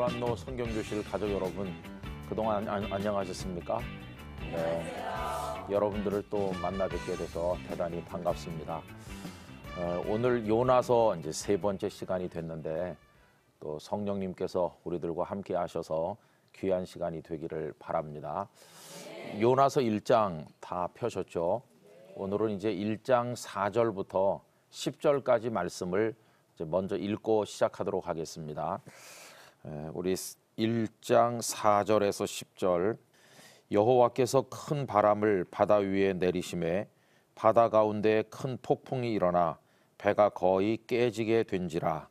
불안노 성경교실 가족 여러분, 그동안 안, 안녕하셨습니까? 네. 여러분들을 또 만나 뵙게 돼서 대단히 반갑습니다. 어, 오늘 요나서 이제 세 번째 시간이 됐는데 또 성령님께서 우리들과 함께 하셔서 귀한 시간이 되기를 바랍니다. 요나서 1장 다 펴셨죠? 오늘은 이제 1장 4절부터 10절까지 말씀을 먼저 읽고 시작하도록 하겠습니다. 우리 1장 4절에서 10절 여호와께서 큰 바람을 바다 위에 내리심에 바다 가운데 큰 폭풍이 일어나 배가 거의 깨지게 된지라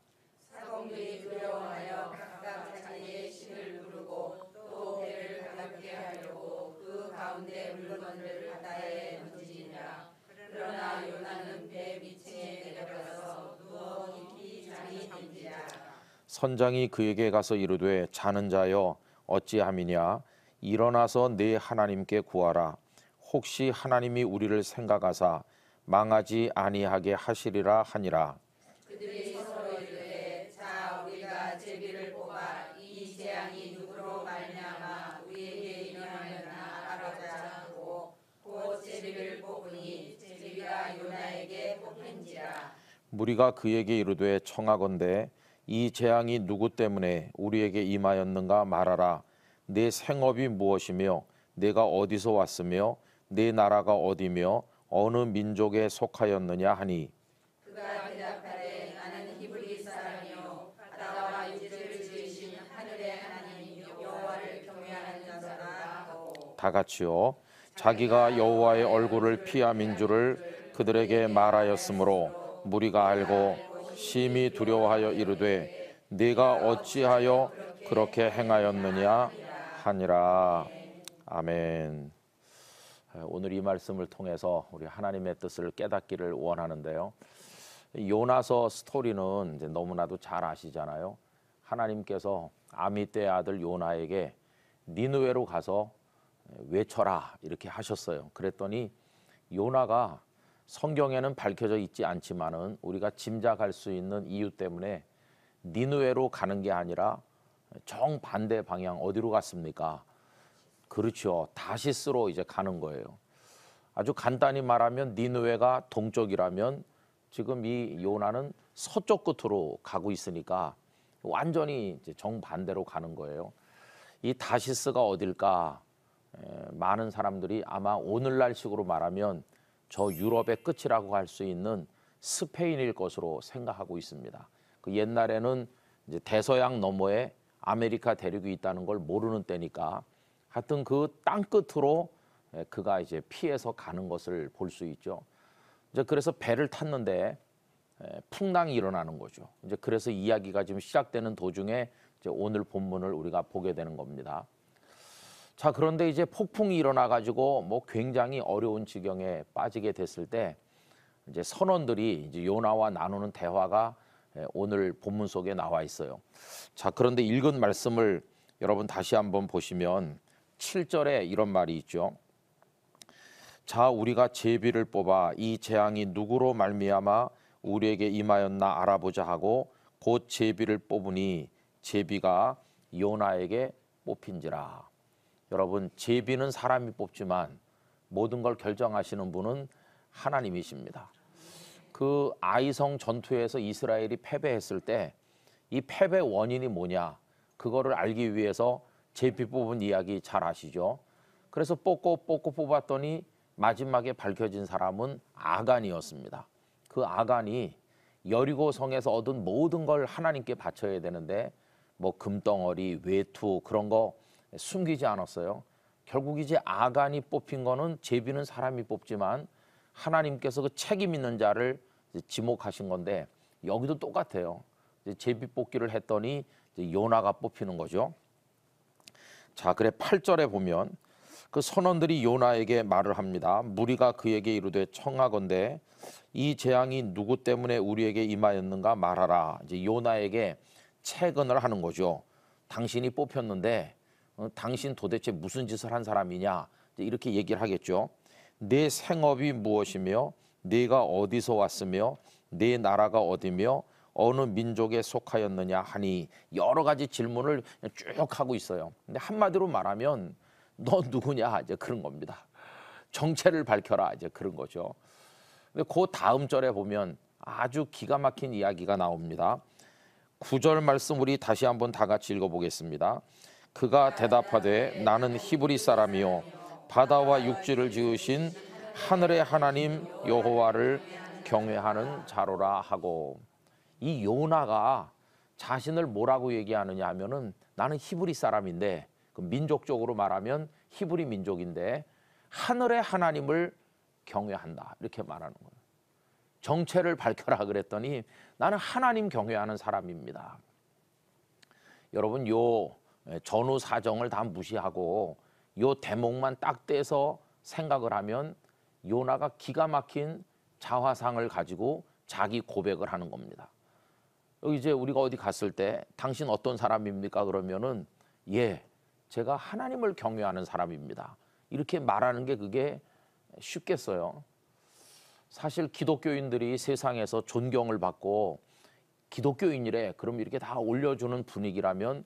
선장이 그에게 가서 이르되 자는 자여 어찌함이냐 일어나서 네 하나님께 구하라 혹시 하나님이 우리를 생각하사 망하지 아니하게 하시리라 하니라 그들이 서로 이르되 자 우리가 제비를 뽑아 이 재앙이 누구로 말미암아 우리에게 일어나려나 알아보자 하고 곧 제비를 뽑으니 제비가 요나에게 뽑힌지라 무리가 그에게 이르되 청하건대 이 재앙이 누구 때문에 우리에게 임하였는가 말하라. 내 생업이 무엇이며 내가 어디서 왔으며 내 나라가 어디며 어느 민족에 속하였느냐 하니 그가 대답하되 나는 히브리 사람이요 바다와 육지를 지으신 하늘의 하나님 여호와를 경외하는 자다 다 같이요 자기가 여호와의 얼굴을 피함인 줄을 그들에게 말하였으므로 무리가 알고 심히 두려워하여 이르되 네가 어찌하여 그렇게 행하였느냐 하니라 아멘. 오늘 이 말씀을 통해서 우리 하나님의 뜻을 깨닫기를 원하는데요. 요나서 스토리는 너무나도 잘 아시잖아요. 하나님께서 아미떼 아들 요나에게 니누웨로 가서 외쳐라 이렇게 하셨어요. 그랬더니 요나가 성경에는 밝혀져 있지 않지만은 우리가 짐작할 수 있는 이유 때문에 니누에로 가는 게 아니라 정반대 방향 어디로 갔습니까? 그렇죠. 다시스로 이제 가는 거예요. 아주 간단히 말하면 니누에가 동쪽이라면 지금 이 요나는 서쪽 끝으로 가고 있으니까 완전히 정반대로 가는 거예요. 이 다시스가 어딜까? 많은 사람들이 아마 오늘날식으로 말하면 저 유럽의 끝이라고 할 수 있는 스페인일 것으로 생각하고 있습니다. 그 옛날에는 이제 대서양 너머에 아메리카 대륙이 있다는 걸 모르는 때니까 하여튼 그 땅 끝으로 예, 그가 이제 피해서 가는 것을 볼 수 있죠. 이제 그래서 배를 탔는데 예, 풍랑이 일어나는 거죠. 이제 그래서 이야기가 지금 시작되는 도중에 이제 오늘 본문을 우리가 보게 되는 겁니다. 자 그런데 이제 폭풍이 일어나 가지고 뭐 굉장히 어려운 지경에 빠지게 됐을 때 이제 선원들이 이제 요나와 나누는 대화가 예, 오늘 본문 속에 나와 있어요. 자 그런데 읽은 말씀을 여러분 다시 한번 보시면 7절에 이런 말이 있죠. 자 우리가 제비를 뽑아 이 재앙이 누구로 말미암아 우리에게 임하였나 알아보자 하고 곧 제비를 뽑으니 제비가 요나에게 뽑힌지라. 여러분 제비는 사람이 뽑지만 모든 걸 결정하시는 분은 하나님이십니다. 그 아이성 전투에서 이스라엘이 패배했을 때 이 패배 원인이 뭐냐 그거를 알기 위해서 제비 뽑은 이야기 잘 아시죠? 그래서 뽑고 뽑고 뽑았더니 마지막에 밝혀진 사람은 아간이었습니다. 그 아간이 여리고 성에서 얻은 모든 걸 하나님께 바쳐야 되는데 뭐 금덩어리, 외투 그런 거 숨기지 않았어요. 결국 이제 아간이 뽑힌 거는 제비는 사람이 뽑지만 하나님께서 그 책임 있는 자를 지목하신 건데 여기도 똑같아요. 제비 뽑기를 했더니 요나가 뽑히는 거죠. 자, 그래 8절에 보면 그 선원들이 요나에게 말을 합니다. 무리가 그에게 이르되 청하건대 이 재앙이 누구 때문에 우리에게 임하였는가 말하라. 이제 요나에게 책근을 하는 거죠. 당신이 뽑혔는데 어, 당신 도대체 무슨 짓을 한 사람이냐 이렇게 얘기를 하겠죠. 내 생업이 무엇이며 네가 어디서 왔으며 네 나라가 어디며 어느 민족에 속하였느냐 하니 여러 가지 질문을 쭉 하고 있어요. 근데 한마디로 말하면 너 누구냐 이제 그런 겁니다. 정체를 밝혀라 이제 그런 거죠. 근데 그 다음 절에 보면 아주 기가 막힌 이야기가 나옵니다. 구절 말씀 우리 다시 한번 다 같이 읽어보겠습니다. 그가 대답하되 나는 히브리 사람이요 바다와 육지를 지으신 하늘의 하나님 여호와를 경외하는 자로라 하고 이 요나가 자신을 뭐라고 얘기하느냐 하면은 나는 히브리 사람인데 그 민족적으로 말하면 히브리 민족인데 하늘의 하나님을 경외한다 이렇게 말하는 거예요. 정체를 밝혀라 그랬더니 나는 하나님 경외하는 사람입니다. 여러분 요 예, 전후 사정을 다 무시하고 요 대목만 딱 떼서 생각을 하면 요나가 기가 막힌 자화상을 가지고 자기 고백을 하는 겁니다. 여기 이제 우리가 어디 갔을 때 당신 어떤 사람입니까? 그러면은 예, 제가 하나님을 경외하는 사람입니다. 이렇게 말하는 게 그게 쉽겠어요. 사실 기독교인들이 세상에서 존경을 받고 기독교인이래 그럼 이렇게 다 올려주는 분위기라면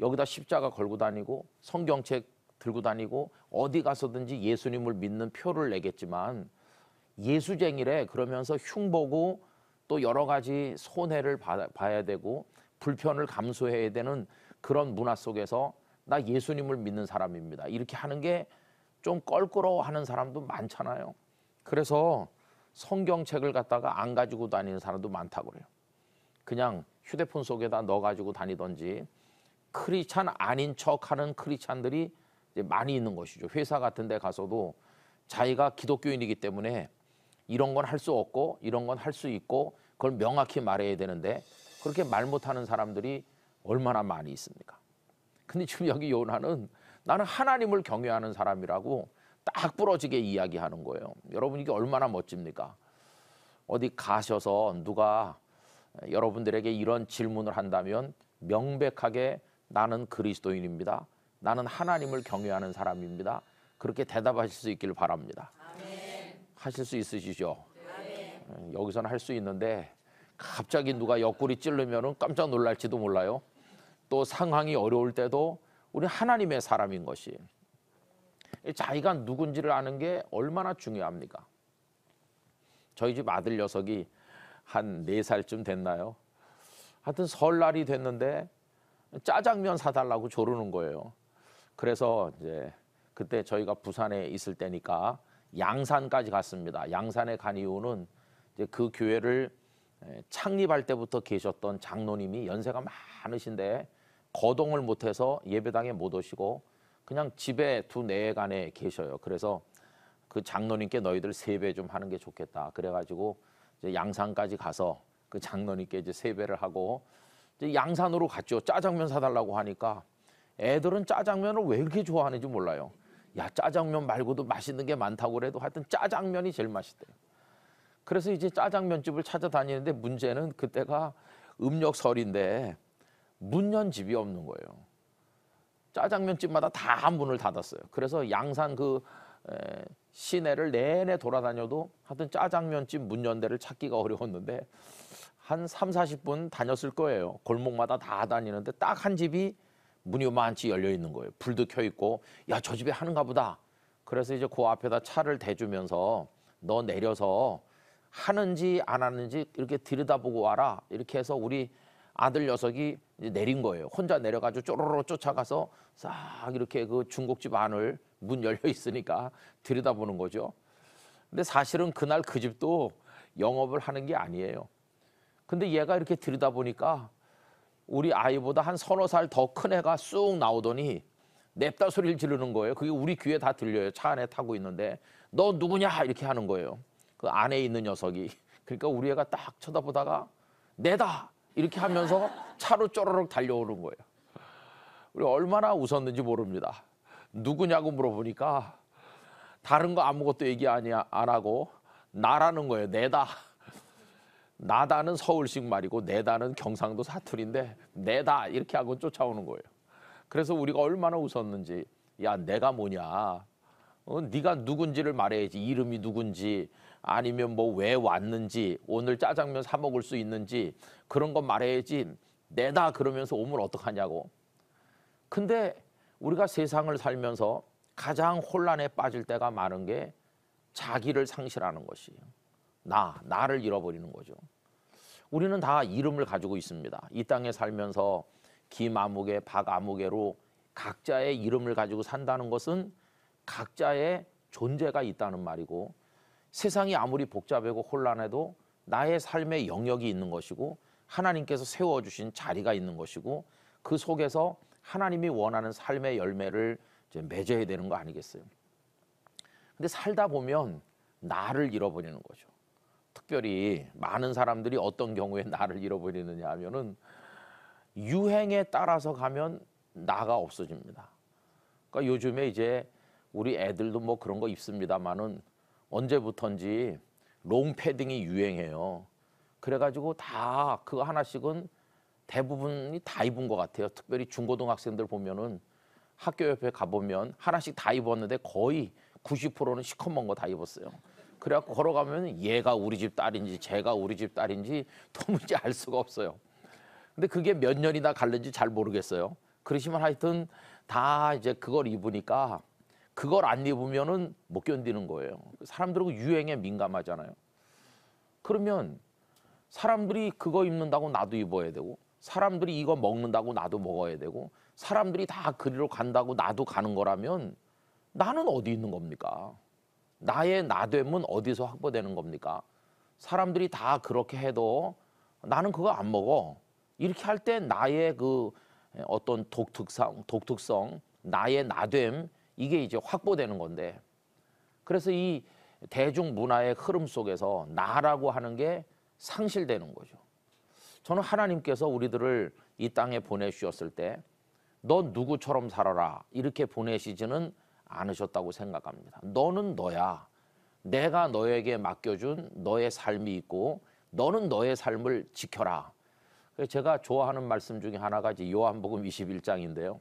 여기다 십자가 걸고 다니고 성경책 들고 다니고 어디 가서든지 예수님을 믿는 표를 내겠지만 예수쟁이래 그러면서 흉보고 또 여러 가지 손해를 봐야 되고 불편을 감수해야 되는 그런 문화 속에서 나 예수님을 믿는 사람입니다. 이렇게 하는 게 좀 껄끄러워하는 사람도 많잖아요. 그래서 성경책을 갖다가 안 가지고 다니는 사람도 많다고 그래요. 그냥 휴대폰 속에다 넣어 가지고 다니던지 크리찬 아닌 척하는 크리찬들이 많이 있는 것이죠. 회사 같은 데 가서도 자기가 기독교인이기 때문에 이런 건 할 수 없고 이런 건 할 수 있고 그걸 명확히 말해야 되는데 그렇게 말 못하는 사람들이 얼마나 많이 있습니까? 근데 지금 여기 요나는 나는 하나님을 경외하는 사람이라고 딱 부러지게 이야기하는 거예요. 여러분 이게 얼마나 멋집니까? 어디 가셔서 누가 여러분들에게 이런 질문을 한다면 명백하게 나는 그리스도인입니다. 나는 하나님을 경외하는 사람입니다. 그렇게 대답하실 수 있기를 바랍니다. 아멘. 하실 수 있으시죠? 아멘. 음, 여기서는 할 수 있는데 갑자기 누가 옆구리 찔르면 깜짝 놀랄지도 몰라요. 또 상황이 어려울 때도 우리 하나님의 사람인 것이 자기가 누군지를 아는 게 얼마나 중요합니까? 저희 집 아들 녀석이 한 네살쯤 됐나요? 하여튼 설날이 됐는데 짜장면 사달라고 조르는 거예요. 그래서 이제 그때 저희가 부산에 있을 때니까 양산까지 갔습니다. 양산에 간 이유는 이제 그 교회를 창립할 때부터 계셨던 장로님이 연세가 많으신데 거동을 못해서 예배당에 못 오시고 그냥 집에 두 내간에 계셔요. 그래서 그 장로님께 너희들 세배 좀 하는 게 좋겠다. 그래가지고 양산까지 가서 그 장로님께 이제 세배를 하고 양산으로 갔죠. 짜장면 사달라고 하니까 애들은 짜장면을 왜 이렇게 좋아하는지 몰라요. 야 짜장면 말고도 맛있는 게 많다고 그래도 하여튼 짜장면이 제일 맛있대요. 그래서 이제 짜장면집을 찾아다니는데 문제는 그때가 음력설인데 문연 집이 없는 거예요. 짜장면집마다 다 문을 닫았어요. 그래서 양산 그 에, 시내를 내내 돌아다녀도 하여튼 짜장면집 문연대를 찾기가 어려웠는데 한 3, 40분 다녔을 거예요. 골목마다 다 다니는데 딱 한 집이 문이 만치 열려 있는 거예요. 불도 켜 있고 야저 집에 하는가 보다. 그래서 이제 그 앞에다 차를 대주면서 너 내려서 하는지 안 하는지 이렇게 들여다보고 와라. 이렇게 해서 우리 아들 녀석이 내린 거예요. 혼자 내려가지고 쪼로로 쫓아가서 싹 이렇게 그 중국집 안을 문 열려 있으니까 들여다보는 거죠. 근데 사실은 그날 그 집도 영업을 하는 게 아니에요. 근데 얘가 이렇게 들여다보니까 우리 아이보다 한 서너 살 더 큰 애가 쑥 나오더니 냅다 소리를 지르는 거예요. 그게 우리 귀에 다 들려요. 차 안에 타고 있는데 너 누구냐 이렇게 하는 거예요. 그 안에 있는 녀석이 그러니까 우리 애가 딱 쳐다보다가 내다 이렇게 하면서 차로 쪼르륵 달려오는 거예요. 우리 얼마나 웃었는지 모릅니다. 누구냐고 물어보니까 다른 거 아무것도 얘기 아니야 안 하고 나라는 거예요. 내다. 나다는 서울식 말이고 내다는 경상도 사투리인데 내다 이렇게 하고 쫓아오는 거예요. 그래서 우리가 얼마나 웃었는지 야 내가 뭐냐 어, 네가 누군지를 말해야지 이름이 누군지 아니면 뭐 왜 왔는지 오늘 짜장면 사 먹을 수 있는지 그런 거 말해야지 내다 그러면서 오면 어떡하냐고 근데 우리가 세상을 살면서 가장 혼란에 빠질 때가 많은 게 자기를 상실하는 것이에요 나 나를 잃어버리는 거죠 우리는 다 이름을 가지고 있습니다. 이 땅에 살면서 김아무개, 박아무개로 각자의 이름을 가지고 산다는 것은 각자의 존재가 있다는 말이고 세상이 아무리 복잡하고 혼란해도 나의 삶의 영역이 있는 것이고 하나님께서 세워주신 자리가 있는 것이고 그 속에서 하나님이 원하는 삶의 열매를 맺어야 되는 거 아니겠어요? 근데 살다 보면 나를 잃어버리는 거죠. 특별히 많은 사람들이 어떤 경우에 나를 잃어버리느냐 하면은 유행에 따라서 가면 나가 없어집니다. 그러니까 요즘에 이제 우리 애들도 뭐 그런 거 입습니다만은 언제부턴지 롱패딩이 유행해요. 그래가지고 다 그거 하나씩은 대부분이 다 입은 것 같아요. 특별히 중고등학생들 보면은 학교 옆에 가보면 하나씩 다 입었는데 거의 90%는 시커먼 거 다 입었어요. 그래갖고 걸어가면 얘가 우리 집 딸인지 제가 우리 집 딸인지 도무지 알 수가 없어요. 근데 그게 몇 년이나 갈는지 잘 모르겠어요. 그러시면 하여튼 다 이제 그걸 입으니까 그걸 안 입으면은 못 견디는 거예요. 사람들하고 유행에 민감하잖아요. 그러면 사람들이 그거 입는다고 나도 입어야 되고 사람들이 이거 먹는다고 나도 먹어야 되고 사람들이 다 그리로 간다고 나도 가는 거라면 나는 어디 있는 겁니까? 나의 나됨은 어디서 확보되는 겁니까? 사람들이 다 그렇게 해도 나는 그거 안 먹어. 이렇게 할 때 나의 그 어떤 독특성, 독특성, 나의 나됨 이게 이제 확보되는 건데. 그래서 이 대중 문화의 흐름 속에서 나라고 하는 게 상실되는 거죠. 저는 하나님께서 우리들을 이 땅에 보내주셨을 때넌 누구처럼 살아라 이렇게 보내시지는 않으셨다고 생각합니다. 너는 너야. 내가 너에게 맡겨준 너의 삶이 있고 너는 너의 삶을 지켜라. 제가 좋아하는 말씀 중에 하나가 이제 요한복음 21장인데요.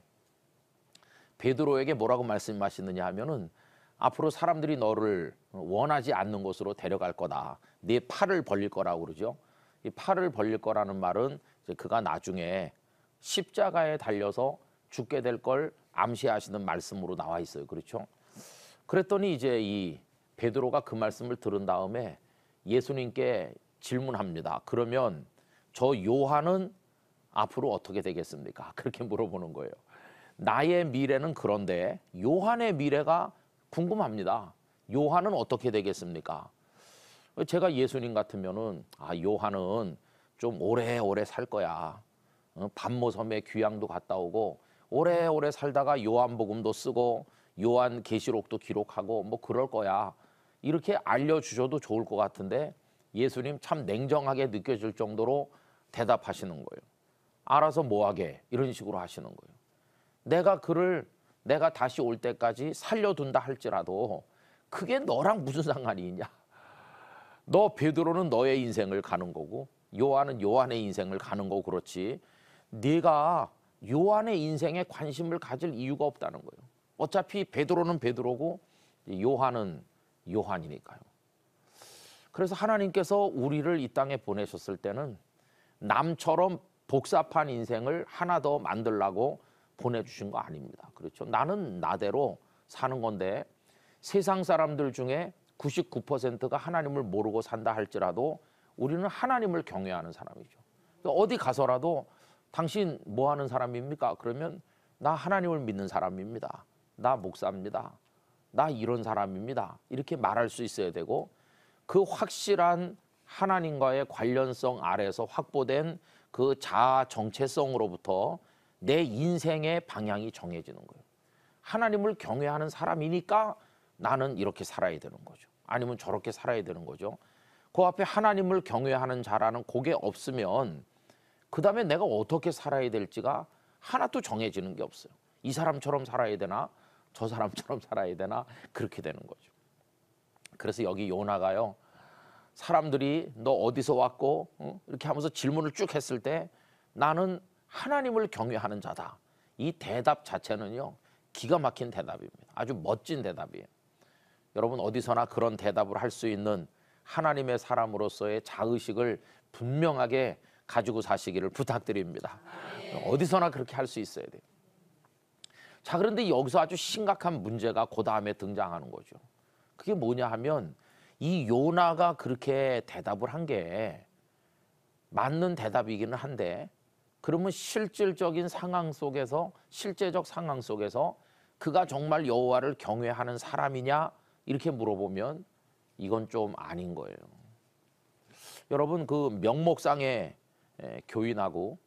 베드로에게 뭐라고 말씀하시느냐 하면은 앞으로 사람들이 너를 원하지 않는 곳으로 데려갈 거다. 네 팔을 벌릴 거라고 그러죠. 이 팔을 벌릴 거라는 말은 그가 나중에 십자가에 달려서 죽게 될걸 암시하시는 말씀으로 나와 있어요. 그렇죠? 그랬더니 이제 이 베드로가 그 말씀을 들은 다음에 예수님께 질문합니다. 그러면 저 요한은 앞으로 어떻게 되겠습니까? 그렇게 물어보는 거예요. 나의 미래는 그런데 요한의 미래가 궁금합니다. 요한은 어떻게 되겠습니까? 제가 예수님 같으면은 아 요한은 좀 오래오래 살 거야. 어, 반모섬에 귀향도 갔다 오고 오래오래 살다가 요한복음도 쓰고 요한 계시록도 기록하고 뭐 그럴 거야. 이렇게 알려주셔도 좋을 것 같은데 예수님 참 냉정하게 느껴질 정도로 대답하시는 거예요. 알아서 뭐하게 이런 식으로 하시는 거예요. 내가 그를 내가 다시 올 때까지 살려둔다 할지라도 그게 너랑 무슨 상관이 있냐? 너 베드로는 너의 인생을 가는 거고 요한은 요한의 인생을 가는 거 그렇지. 네가 요한의 인생에 관심을 가질 이유가 없다는 거예요. 어차피 베드로는 베드로고 요한은 요한이니까요. 그래서 하나님께서 우리를 이 땅에 보내셨을 때는 남처럼 복잡한 인생을 하나 더 만들라고 보내주신 거 아닙니다. 그렇죠. 나는 나대로 사는 건데 세상 사람들 중에 99%가 하나님을 모르고 산다 할지라도 우리는 하나님을 경외하는 사람이죠. 그러니까 어디 가서라도 당신 뭐 하는 사람입니까? 그러면 나 하나님을 믿는 사람입니다. 나 목사입니다. 나 이런 사람입니다. 이렇게 말할 수 있어야 되고 그 확실한 하나님과의 관련성 아래서 확보된 그 자아 정체성으로부터 내 인생의 방향이 정해지는 거예요. 하나님을 경외하는 사람이니까 나는 이렇게 살아야 되는 거죠. 아니면 저렇게 살아야 되는 거죠. 그 앞에 하나님을 경외하는 자라는 고게 없으면 그 다음에 내가 어떻게 살아야 될지가 하나도 정해지는 게 없어요. 이 사람처럼 살아야 되나 저 사람처럼 살아야 되나 그렇게 되는 거죠. 그래서 여기 요나가요. 사람들이 너 어디서 왔고 응? 이렇게 하면서 질문을 쭉 했을 때 나는 하나님을 경외하는 자다. 이 대답 자체는요 기가 막힌 대답입니다. 아주 멋진 대답이에요. 여러분 어디서나 그런 대답을 할 수 있는 하나님의 사람으로서의 자의식을 분명하게 가지고 사시기를 부탁드립니다. 어디서나 그렇게 할 수 있어야 돼요. 자, 그런데 여기서 아주 심각한 문제가 그 다음에 등장하는 거죠. 그게 뭐냐 하면 이 요나가 그렇게 대답을 한 게 맞는 대답이기는 한데 그러면 실질적인 상황 속에서 실제적 상황 속에서 그가 정말 여호와를 경외하는 사람이냐 이렇게 물어보면 이건 좀 아닌 거예요. 여러분 그 명목상의 교인하고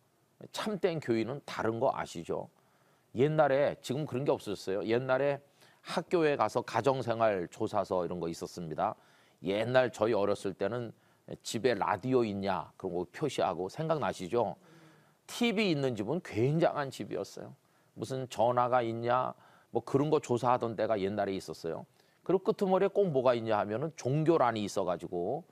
참된 교인은 다른 거 아시죠? 옛날에 지금 그런 게 없었어요. 옛날에 학교에 가서 가정생활 조사서 이런 거 있었습니다. 옛날 저희 어렸을 때는 집에 라디오 있냐 그런 거 표시하고 생각나시죠? TV 있는 집은 굉장한 집이었어요. 무슨 전화가 있냐 뭐 그런 거 조사하던 때가 옛날에 있었어요. 그리고 끄머리에꼭 뭐가 있냐 하면은 종교란이 있어가지고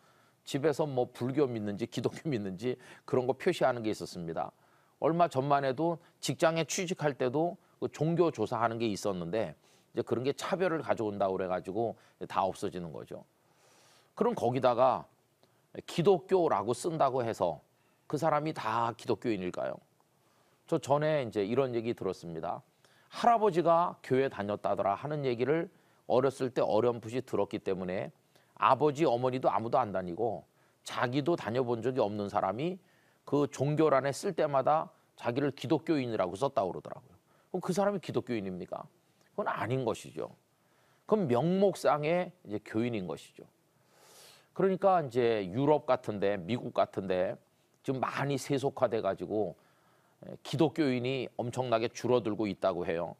집에서 뭐 불교 믿는지 기독교 믿는지 그런 거 표시하는 게 있었습니다. 얼마 전만 해도 직장에 취직할 때도 그 종교 조사하는 게 있었는데 이제 그런 게 차별을 가져온다 그래가지고 다 없어지는 거죠. 그럼 거기다가 기독교라고 쓴다고 해서 그 사람이 다 기독교인일까요? 저 전에 이제 이런 얘기 들었습니다. 할아버지가 교회 다녔다더라 하는 얘기를 어렸을 때 어렴풋이 들었기 때문에 아버지 어머니도 아무도 안 다니고 자기도 다녀본 적이 없는 사람이 그 종교란에 쓸 때마다 자기를 기독교인이라고 썼다고 그러더라고요. 그럼 그 사람이 기독교인입니까? 그건 아닌 것이죠. 그건 명목상의 이제 교인인 것이죠. 그러니까 이제 유럽 같은데 미국 같은데 지금 많이 세속화돼 가지고 예, 기독교인이 엄청나게 줄어들고 있다고 해요.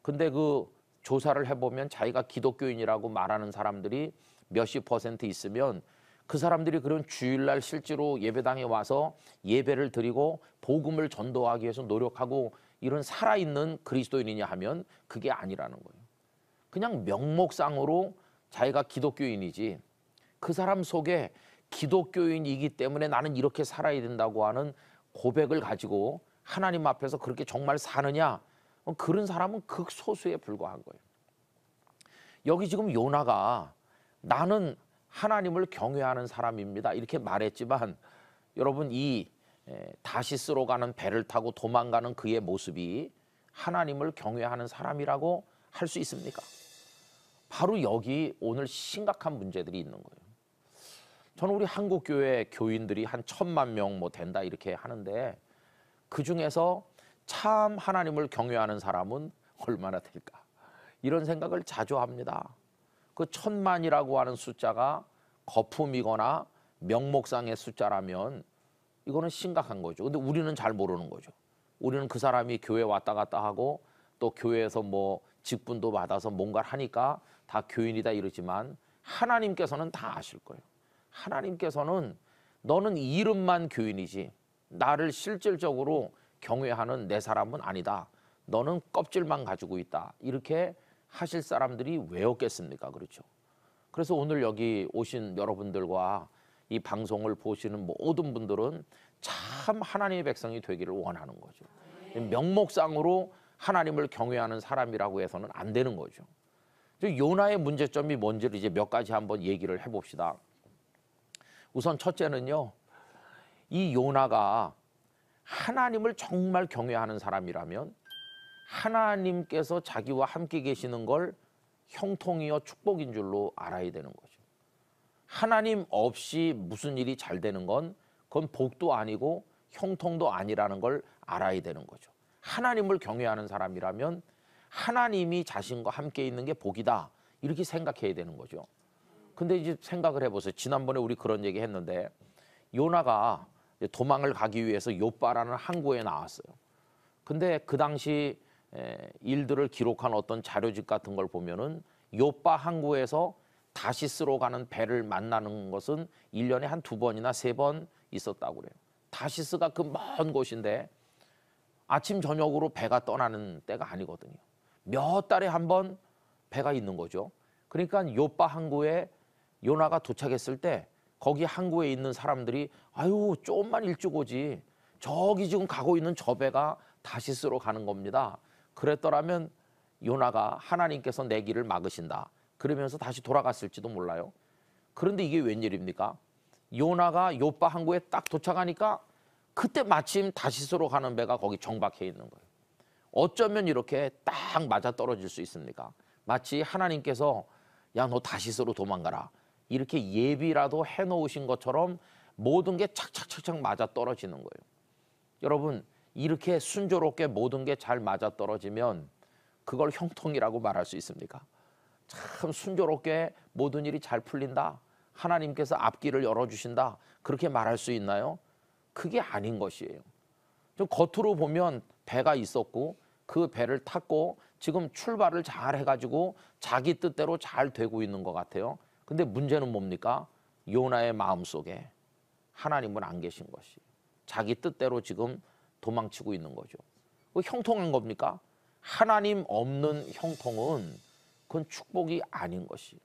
근데 그 조사를 해보면 자기가 기독교인이라고 말하는 사람들이 몇십 퍼센트 있으면 그 사람들이 그런 주일날 실제로 예배당에 와서 예배를 드리고 복음을 전도하기 위해서 노력하고 이런 살아있는 그리스도인이냐 하면 그게 아니라는 거예요. 그냥 명목상으로 자기가 기독교인이지 그 사람 속에 기독교인이기 때문에 나는 이렇게 살아야 된다고 하는 고백을 가지고 하나님 앞에서 그렇게 정말 사느냐 그런 사람은 극소수에 불과한 거예요. 여기 지금 요나가 나는 하나님을 경외하는 사람입니다. 이렇게 말했지만 여러분 이 다시스로 가는 배를 타고 도망가는 그의 모습이 하나님을 경외하는 사람이라고 할 수 있습니까? 바로 여기 오늘 심각한 문제들이 있는 거예요. 저는 우리 한국 교회 교인들이 한 천만 명 뭐 된다 이렇게 하는데 그 중에서 참 하나님을 경외하는 사람은 얼마나 될까 이런 생각을 자주 합니다. 그 천만이라고 하는 숫자가 거품이거나 명목상의 숫자라면 이거는 심각한 거죠. 근데 우리는 잘 모르는 거죠. 우리는 그 사람이 교회 왔다 갔다 하고 또 교회에서 뭐 직분도 받아서 뭔가를 하니까 다 교인이다 이러지만 하나님께서는 다 아실 거예요. 하나님께서는 너는 이름만 교인이지 나를 실질적으로 경외하는 내 사람은 아니다. 너는 껍질만 가지고 있다. 이렇게 하실 사람들이 왜 없겠습니까? 그렇죠. 그래서 오늘 여기 오신 여러분들과 이 방송을 보시는 모든 분들은 참 하나님의 백성이 되기를 원하는 거죠. 명목상으로 하나님을 경외하는 사람이라고 해서는 안 되는 거죠. 요나의 문제점이 뭔지를 이제 몇 가지 한번 얘기를 해봅시다. 우선 첫째는요, 이 요나가 하나님을 정말 경외하는 사람이라면 하나님께서 자기와 함께 계시는 걸 형통이요 축복인 줄로 알아야 되는 거죠. 하나님 없이 무슨 일이 잘 되는 건 그건 복도 아니고 형통도 아니라는 걸 알아야 되는 거죠. 하나님을 경외하는 사람이라면 하나님이 자신과 함께 있는 게 복이다. 이렇게 생각해야 되는 거죠. 근데 이제 생각을 해보세요. 지난번에 우리 그런 얘기 했는데 요나가 도망을 가기 위해서 요빠라는 항구에 나왔어요. 근데 그 당시 일들을 기록한 어떤 자료집 같은 걸 보면은 요빠 항구에서 다시스로 가는 배를 만나는 것은 일년에 한 두 번이나 세 번 있었다고 그래요. 다시스가 그 먼 곳인데 아침 저녁으로 배가 떠나는 때가 아니거든요. 몇 달에 한 번 배가 있는 거죠. 그러니까 요빠 항구에 요나가 도착했을 때 거기 항구에 있는 사람들이 아유 조금만 일찍 오지 저기 지금 가고 있는 저 배가 다시스로 가는 겁니다. 그랬더라면 요나가 하나님께서 내 길을 막으신다. 그러면서 다시 돌아갔을지도 몰라요. 그런데 이게 웬일입니까? 요나가 요빠 항구에 딱 도착하니까 그때 마침 다시스로 가는 배가 거기 정박해 있는 거예요. 어쩌면 이렇게 딱 맞아 떨어질 수 있습니까? 마치 하나님께서 야 너 다시스로 도망가라 이렇게 예비라도 해놓으신 것처럼 모든 게 착착착착 맞아 떨어지는 거예요. 여러분 이렇게 순조롭게 모든 게 잘 맞아떨어지면 그걸 형통이라고 말할 수 있습니까? 참 순조롭게 모든 일이 잘 풀린다. 하나님께서 앞길을 열어주신다. 그렇게 말할 수 있나요? 그게 아닌 것이에요. 좀 겉으로 보면 배가 있었고 그 배를 탔고 지금 출발을 잘 해가지고 자기 뜻대로 잘 되고 있는 것 같아요. 근데 문제는 뭡니까? 요나의 마음 속에 하나님은 안 계신 것이 자기 뜻대로 지금 도망치고 있는 거죠. 그 형통한 겁니까? 하나님 없는 형통은 그건 축복이 아닌 것이.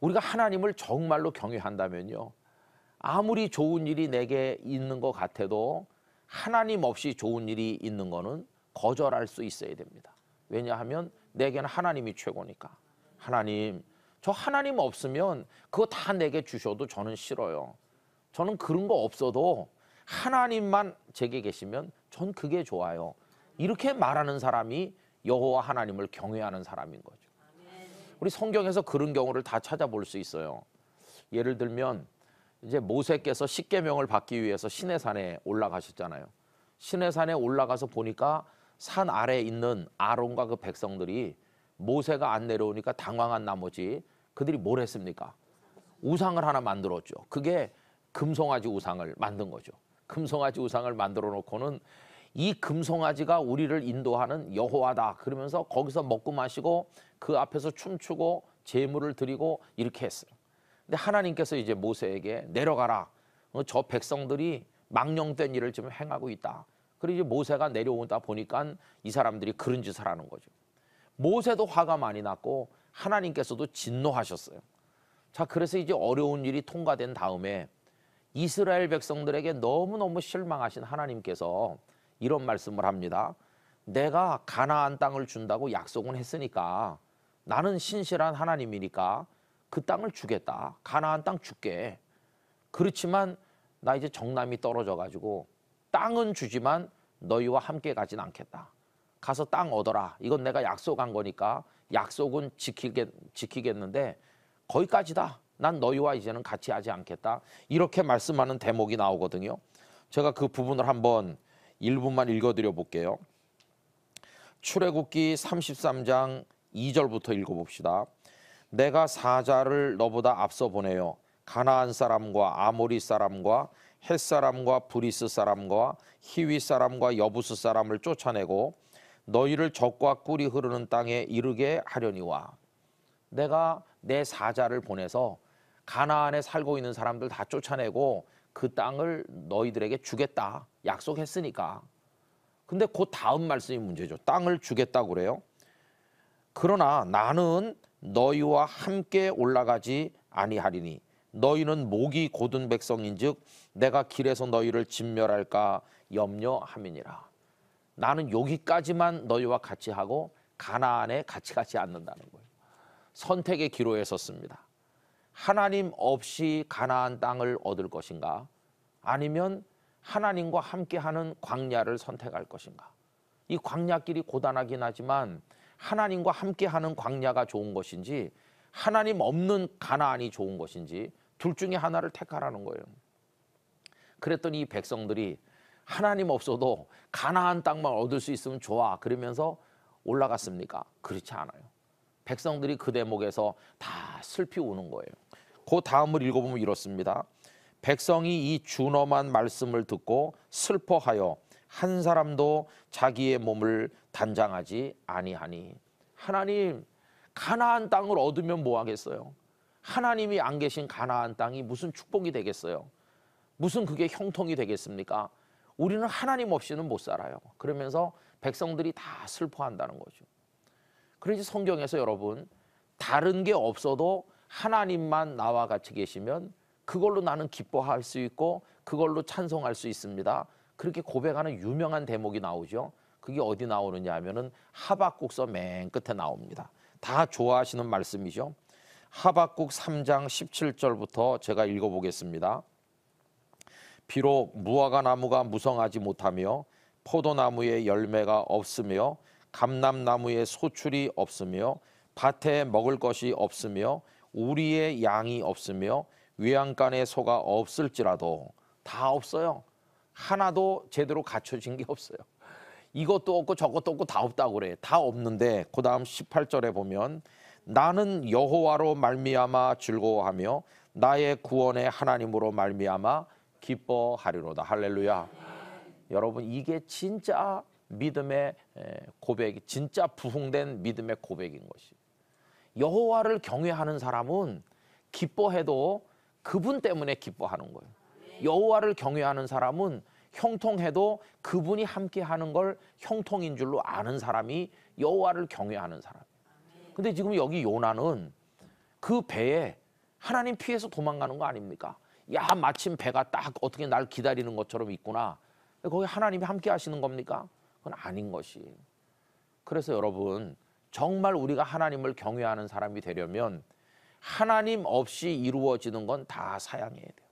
우리가 하나님을 정말로 경외한다면요. 아무리 좋은 일이 내게 있는 것 같아도 하나님 없이 좋은 일이 있는 거는 거절할 수 있어야 됩니다. 왜냐하면 내게는 하나님이 최고니까. 하나님, 저 하나님 없으면 그거 다 내게 주셔도 저는 싫어요. 저는 그런 거 없어도 하나님만 제게 계시면 전 그게 좋아요. 이렇게 말하는 사람이 여호와 하나님을 경외하는 사람인 거죠. 우리 성경에서 그런 경우를 다 찾아볼 수 있어요. 예를 들면 이제 모세께서 십계명을 받기 위해서 시내산에 올라가셨잖아요. 시내산에 올라가서 보니까 산 아래에 있는 아론과 그 백성들이 모세가 안 내려오니까 당황한 나머지 그들이 뭘 했습니까? 우상을 하나 만들었죠. 그게 금송아지 우상을 만든 거죠. 금송아지 우상을 만들어 놓고는 이 금송아지가 우리를 인도하는 여호와다 그러면서 거기서 먹고 마시고 그 앞에서 춤추고 제물을 드리고 이렇게 했어요. 근데 하나님께서 이제 모세에게 내려가라. 어, 저 백성들이 망령된 일을 지금 행하고 있다. 그리고 이제 모세가 내려오다 보니까 이 사람들이 그런 짓을 하는 거죠. 모세도 화가 많이 났고 하나님께서도 진노하셨어요. 자, 그래서 이제 어려운 일이 통과된 다음에 이스라엘 백성들에게 너무너무 실망하신 하나님께서 이런 말씀을 합니다. 내가 가나안 땅을 준다고 약속은 했으니까 나는 신실한 하나님이니까 그 땅을 주겠다. 가나안 땅 줄게. 그렇지만 나 이제 정남이 떨어져 가지고 땅은 주지만 너희와 함께 가진 않겠다. 가서 땅 얻어라. 이건 내가 약속한 거니까 약속은 지키겠, 지키겠는데 거기까지다. 난 너희와 이제는 같이 하지 않겠다. 이렇게 말씀하는 대목이 나오거든요. 제가 그 부분을 한번 일부만 읽어드려 볼게요. 출애굽기 33장 2절부터 읽어봅시다. 내가 사자를 너보다 앞서 보내요. 가나안 사람과 아모리 사람과 헷 사람과 브리스 사람과 히위 사람과 여부스 사람을 쫓아내고 너희를 적과 꿀이 흐르는 땅에 이르게 하려니와 내가 내 사자를 보내서 가나안에 살고 있는 사람들 다 쫓아내고 그 땅을 너희들에게 주겠다 약속했으니까. 근데 그 다음 말씀이 문제죠. 땅을 주겠다고 그래요. 그러나 나는 너희와 함께 올라가지 아니하리니 너희는 목이 고든 백성인즉 내가 길에서 너희를 진멸할까 염려함이니라. 나는 여기까지만 너희와 같이 하고 가나안에 같이 가지 않는다는 거예요. 선택의 기로에 섰습니다. 하나님 없이 가나안 땅을 얻을 것인가? 아니면 하나님과 함께하는 광야를 선택할 것인가? 이 광야길이 고단하긴 하지만 하나님과 함께하는 광야가 좋은 것인지 하나님 없는 가나안이 좋은 것인지 둘 중에 하나를 택하라는 거예요. 그랬더니 이 백성들이 하나님 없어도 가나안 땅만 얻을 수 있으면 좋아 그러면서 올라갔습니까? 그렇지 않아요. 백성들이 그 대목에서 다 슬피 우는 거예요. 그 다음을 읽어보면 이렇습니다. 백성이 이 준엄한 말씀을 듣고 슬퍼하여 한 사람도 자기의 몸을 단장하지 아니하니 하나님 가나안 땅을 얻으면 뭐 하겠어요? 하나님이 안 계신 가나안 땅이 무슨 축복이 되겠어요? 무슨 그게 형통이 되겠습니까? 우리는 하나님 없이는 못 살아요. 그러면서 백성들이 다 슬퍼한다는 거죠. 그래서 성경에서 여러분 다른 게 없어도 하나님만 나와 같이 계시면 그걸로 나는 기뻐할 수 있고 그걸로 찬송할 수 있습니다. 그렇게 고백하는 유명한 대목이 나오죠. 그게 어디 나오느냐 하면은 하박국서 맨 끝에 나옵니다. 다 좋아하시는 말씀이죠. 하박국 3장 17절부터 제가 읽어 보겠습니다. 비록 무화과 나무가 무성하지 못하며 포도나무에 열매가 없으며 감람나무에 소출이 없으며 밭에 먹을 것이 없으며 우리의 양이 없으며 외양간에 소가 없을지라도 다 없어요. 하나도 제대로 갖춰진 게 없어요. 이것도 없고 저것도 없고 다 없다고 그래. 다 없는데 그 다음 18절에 보면 나는 여호와로 말미암아 즐거워하며 나의 구원의 하나님으로 말미암아 기뻐하리로다. 할렐루야. 여러분 이게 진짜 믿음의 고백이 진짜 부흥된 믿음의 고백인 것이. 여호와를 경외하는 사람은 기뻐해도 그분 때문에 기뻐하는 거예요. 여호와를 경외하는 사람은 형통해도 그분이 함께하는 걸 형통인 줄로 아는 사람이 여호와를 경외하는 사람. 근데 지금 여기 요나는 그 배에 하나님 피해서 도망가는 거 아닙니까? 야 마침 배가 딱 어떻게 날 기다리는 것처럼 있구나. 거기 하나님이 함께 하시는 겁니까? 그건 아닌 것이 그래서 여러분 정말 우리가 하나님을 경외하는 사람이 되려면 하나님 없이 이루어지는 건 다 사양해야 돼요.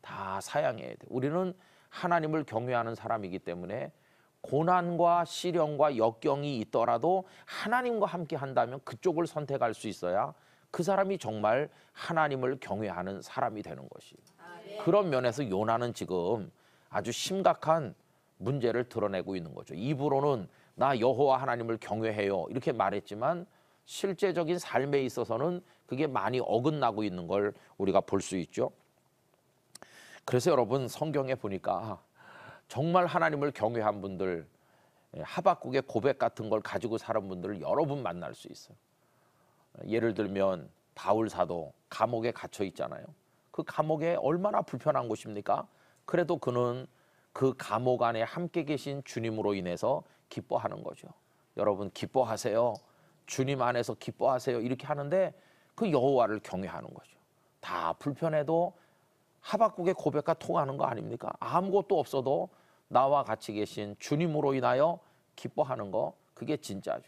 다 사양해야 돼요. 우리는 하나님을 경외하는 사람이기 때문에 고난과 시련과 역경이 있더라도 하나님과 함께 한다면 그쪽을 선택할 수 있어야 그 사람이 정말 하나님을 경외하는 사람이 되는 것이. 아, 네. 그런 면에서 요나는 지금 아주 심각한 문제를 드러내고 있는 거죠. 입으로는 나 여호와 하나님을 경외해요 이렇게 말했지만 실제적인 삶에 있어서는 그게 많이 어긋나고 있는 걸 우리가 볼 수 있죠. 그래서 여러분 성경에 보니까 정말 하나님을 경외한 분들 예, 하박국의 고백 같은 걸 가지고 사는 분들을 여러 분 만날 수 있어요. 예를 들면 바울 사도 감옥에 갇혀 있잖아요. 그 감옥에 얼마나 불편한 곳입니까? 그래도 그는 그 감옥 안에 함께 계신 주님으로 인해서 기뻐하는 거죠. 여러분 기뻐하세요. 주님 안에서 기뻐하세요. 이렇게 하는데 그 여호와를 경외하는 거죠. 다 불편해도 하박국의 고백과 통하는 거 아닙니까? 아무것도 없어도 나와 같이 계신 주님으로 인하여 기뻐하는 거 그게 진짜죠.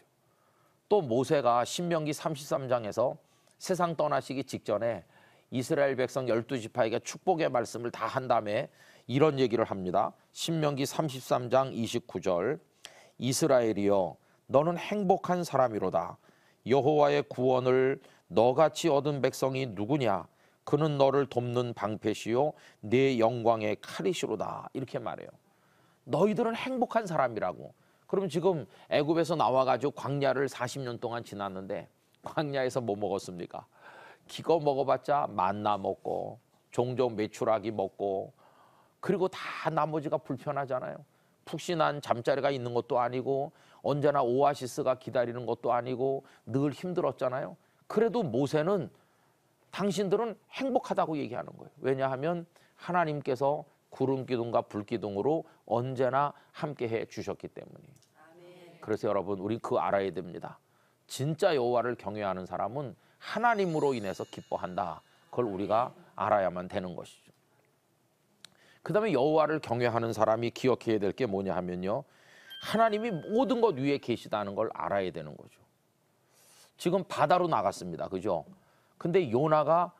또 모세가 신명기 33장에서 세상 떠나시기 직전에 이스라엘 백성 1 2 지파에게 축복의 말씀을 다 한 다음에 이런 얘기를 합니다. 신명기 33장 29절 이스라엘이여 너는 행복한 사람이로다. 여호와의 구원을 너같이 얻은 백성이 누구냐? 그는 너를 돕는 방패시요 내 영광의 칼이시로다. 이렇게 말해요. 너희들은 행복한 사람이라고. 그럼 지금 애굽에서 나와 가지고 광야를 40년 동안 지났는데 광야에서 뭐 먹었습니까? 기껏 먹어봤자 만나 먹고 종종 메추라기 먹고 그리고 다 나머지가 불편하잖아요. 푹신한 잠자리가 있는 것도 아니고 언제나 오아시스가 기다리는 것도 아니고 늘 힘들었잖아요. 그래도 모세는 당신들은 행복하다고 얘기하는 거예요. 왜냐하면 하나님께서 구름 기둥과 불 기둥으로 언제나 함께 해 주셨기 때문이에요. 아멘. 그래서 여러분 우리 그 알아야 됩니다. 진짜 여호와를 경외하는 사람은 하나님으로 인해서 기뻐한다. 그걸 우리가 알아야만 되는 것이 그다음에 여호와를 경외하는 사람이 기억해야 될 게 뭐냐 하면요. 하나님이 모든 것 위에 계시다는 걸 알아야 되는 거죠. 지금 바다로 나갔습니다. 그죠? 근데 요나가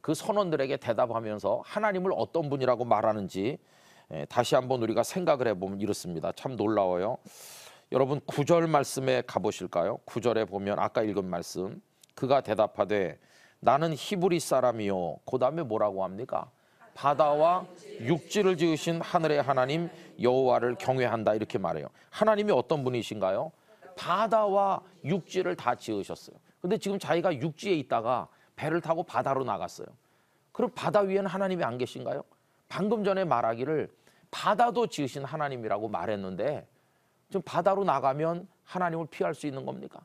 그 선원들에게 대답하면서 하나님을 어떤 분이라고 말하는지 예, 다시 한번 우리가 생각을 해보면 이렇습니다. 참 놀라워요. 여러분 구절 말씀에 가보실까요? 구절에 보면 아까 읽은 말씀 그가 대답하되 나는 히브리 사람이요. 그 다음에 뭐라고 합니까? 바다와 육지를 지으신 하늘의 하나님 여호와를 경외한다 이렇게 말해요. 하나님이 어떤 분이신가요? 바다와 육지를 다 지으셨어요. 근데 지금 자기가 육지에 있다가 배를 타고 바다로 나갔어요. 그럼 바다 위에는 하나님이 안 계신가요? 방금 전에 말하기를 바다도 지으신 하나님이라고 말했는데 지금 바다로 나가면 하나님을 피할 수 있는 겁니까?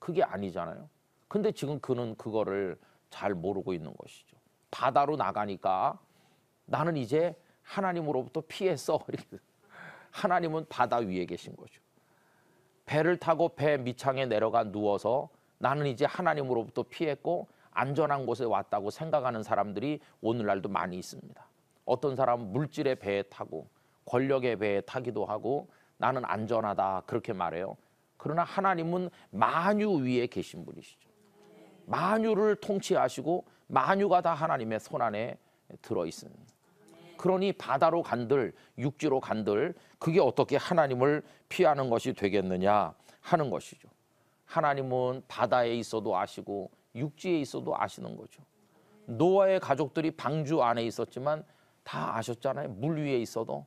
그게 아니잖아요. 근데 지금 그는 그거를 잘 모르고 있는 것이죠. 바다로 나가니까 나는 이제 하나님으로부터 피했어. 하나님은 바다 위에 계신 거죠. 배를 타고 배 밑창에 내려가 누워서 나는 이제 하나님으로부터 피했고 안전한 곳에 왔다고 생각하는 사람들이 오늘날도 많이 있습니다. 어떤 사람은 물질의 배에 타고 권력의 배에 타기도 하고 나는 안전하다 그렇게 말해요. 그러나 하나님은 만유 위에 계신 분이시죠. 만유를 통치하시고 만유가 다 하나님의 손 안에 들어 있습니다. 그러니 바다로 간들 육지로 간들 그게 어떻게 하나님을 피하는 것이 되겠느냐 하는 것이죠. 하나님은 바다에 있어도 아시고 육지에 있어도 아시는 거죠. 노아의 가족들이 방주 안에 있었지만 다 아셨잖아요. 물 위에 있어도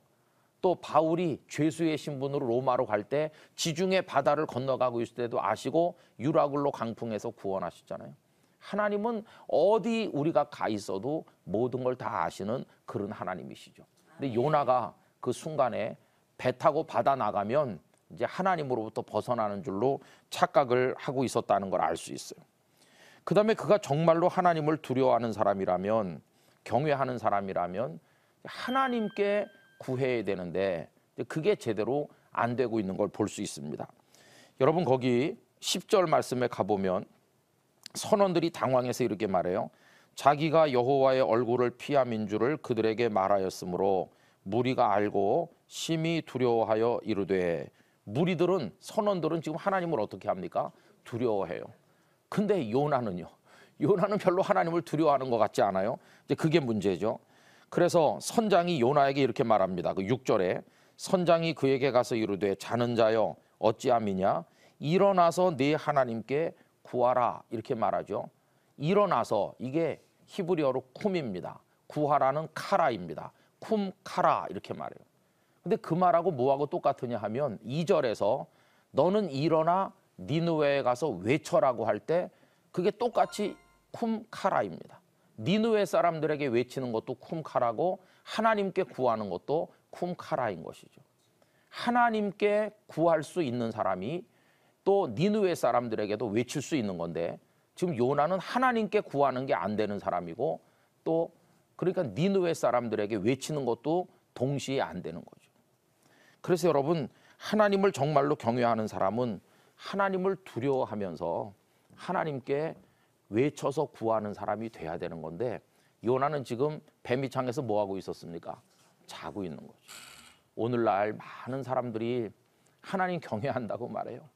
또 바울이 죄수의 신분으로 로마로 갈 때 지중해 바다를 건너가고 있을 때도 아시고 유라굴로 강풍에서 구원하셨잖아요. 하나님은 어디 우리가 가 있어도 모든 걸 다 아시는 그런 하나님이시죠. 근데 아, 네. 요나가 그 순간에 배 타고 바다 나가면 이제 하나님으로부터 벗어나는 줄로 착각을 하고 있었다는 걸 알 수 있어요. 그 다음에 그가 정말로 하나님을 두려워하는 사람이라면 경외하는 사람이라면 하나님께 구해야 되는데 그게 제대로 안 되고 있는 걸 볼 수 있습니다. 여러분 거기 10절 말씀에 가보면 선원들이 당황해서 이렇게 말해요. 자기가 여호와의 얼굴을 피함인 줄을 그들에게 말하였으므로 무리가 알고 심히 두려워하여 이르되 무리들은 선원들은 지금 하나님을 어떻게 합니까? 두려워해요. 근데 요나는요. 요나는 별로 하나님을 두려워하는 것 같지 않아요. 이제 그게 문제죠. 그래서 선장이 요나에게 이렇게 말합니다. 그 6절에 선장이 그에게 가서 이르되 자는 자여 어찌함이냐 일어나서 네 하나님께 구하라 이렇게 말하죠. 일어나서 이게 히브리어로 쿰입니다. 구하라는 카라입니다. 쿰 카라 이렇게 말해요. 근데 그 말하고 뭐하고 똑같으냐 하면 이절에서 너는 일어나 니누웨에 가서 외쳐라고 할 때 그게 똑같이 쿰 카라입니다. 니누웨 사람들에게 외치는 것도 쿰 카라고 하나님께 구하는 것도 쿰 카라인 것이죠. 하나님께 구할 수 있는 사람이 또 니누의 사람들에게도 외칠 수 있는 건데 지금 요나는 하나님께 구하는 게 안 되는 사람이고 또 그러니까 니누의 사람들에게 외치는 것도 동시에 안 되는 거죠. 그래서 여러분 하나님을 정말로 경외하는 사람은 하나님을 두려워하면서 하나님께 외쳐서 구하는 사람이 돼야 되는 건데 요나는 지금 뱀이창에서 뭐 하고 있었습니까? 자고 있는 거죠. 오늘날 많은 사람들이 하나님 경외한다고 말해요.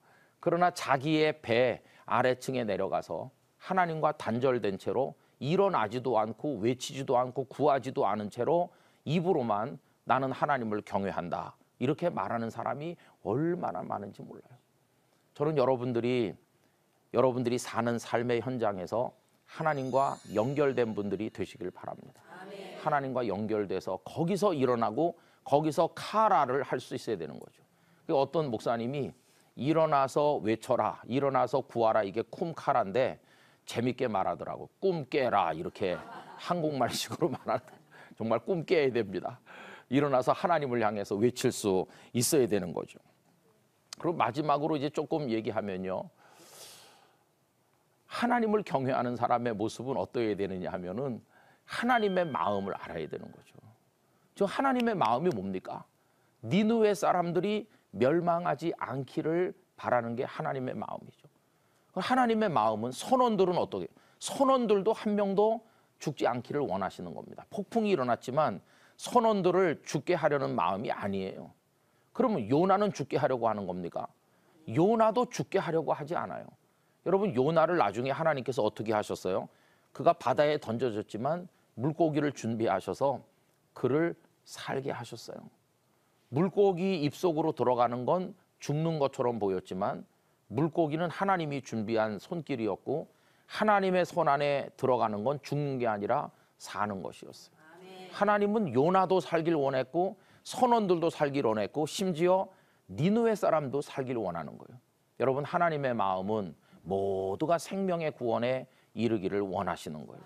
그러나 자기의 배 아래층에 내려가서 하나님과 단절된 채로 일어나지도 않고 외치지도 않고 구하지도 않은 채로 입으로만 나는 하나님을 경외한다. 이렇게 말하는 사람이 얼마나 많은지 몰라요. 저는 여러분들이 여러분들이 사는 삶의 현장에서 하나님과 연결된 분들이 되시길 바랍니다. 아멘. 하나님과 연결돼서 거기서 일어나고 거기서 카라를 할 수 있어야 되는 거죠. 그 어떤 목사님이 일어나서 외쳐라, 일어나서 구하라 이게 쿰카라인데 재밌게 말하더라고. 꿈 깨라 이렇게 한국말식으로 말하는 정말 꿈 깨야 됩니다. 일어나서 하나님을 향해서 외칠 수 있어야 되는 거죠. 그리고 마지막으로 이제 조금 얘기하면요. 하나님을 경외하는 사람의 모습은 어떠해야 되느냐 하면은 하나님의 마음을 알아야 되는 거죠. 저 하나님의 마음이 뭡니까? 니누의 사람들이 멸망하지 않기를 바라는 게 하나님의 마음이죠. 하나님의 마음은 선원들은 어떻게? 선원들도 한 명도 죽지 않기를 원하시는 겁니다. 폭풍이 일어났지만 선원들을 죽게 하려는 마음이 아니에요. 그러면 요나는 죽게 하려고 하는 겁니까? 요나도 죽게 하려고 하지 않아요. 여러분 요나를 나중에 하나님께서 어떻게 하셨어요? 그가 바다에 던져졌지만 물고기를 준비하셔서 그를 살게 하셨어요. 물고기 입속으로 들어가는 건 죽는 것처럼 보였지만 물고기는 하나님이 준비한 손길이었고 하나님의 손 안에 들어가는 건 죽는 게 아니라 사는 것이었어요. 하나님은 요나도 살길 원했고 선원들도 살길 원했고 심지어 니누의 사람도 살길 원하는 거예요. 여러분 하나님의 마음은 모두가 생명의 구원에 이르기를 원하시는 거예요.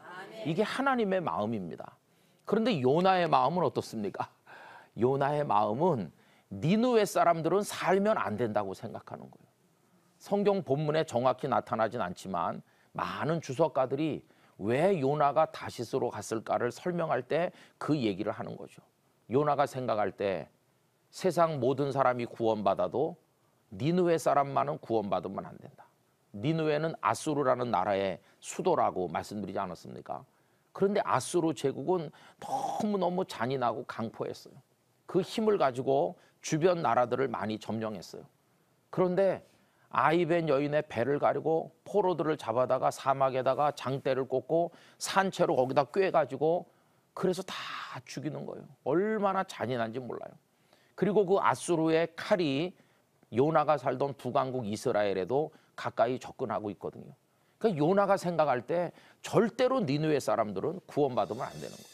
이게 하나님의 마음입니다. 그런데 요나의 마음은 어떻습니까? 요나의 마음은 니누의 사람들은 살면 안 된다고 생각하는 거예요. 성경 본문에 정확히 나타나진 않지만 많은 주석가들이 왜 요나가 다시스로 갔을까를 설명할 때 그 얘기를 하는 거죠. 요나가 생각할 때 세상 모든 사람이 구원받아도 니누의 사람만은 구원받으면 안 된다. 니누에는 아수르라는 나라의 수도라고 말씀드리지 않았습니까? 그런데 아수르 제국은 너무너무 잔인하고 강포했어요. 그 힘을 가지고 주변 나라들을 많이 점령했어요. 그런데 아이벤 여인의 배를 가리고 포로들을 잡아다가 사막에다가 장대를 꽂고 산채로 거기다 꿰가지고 그래서 다 죽이는 거예요. 얼마나 잔인한지 몰라요. 그리고 그 아수르의 칼이 요나가 살던 북왕국 이스라엘에도 가까이 접근하고 있거든요. 그러니까 요나가 생각할 때 절대로 니누의 사람들은 구원받으면 안 되는 거예요.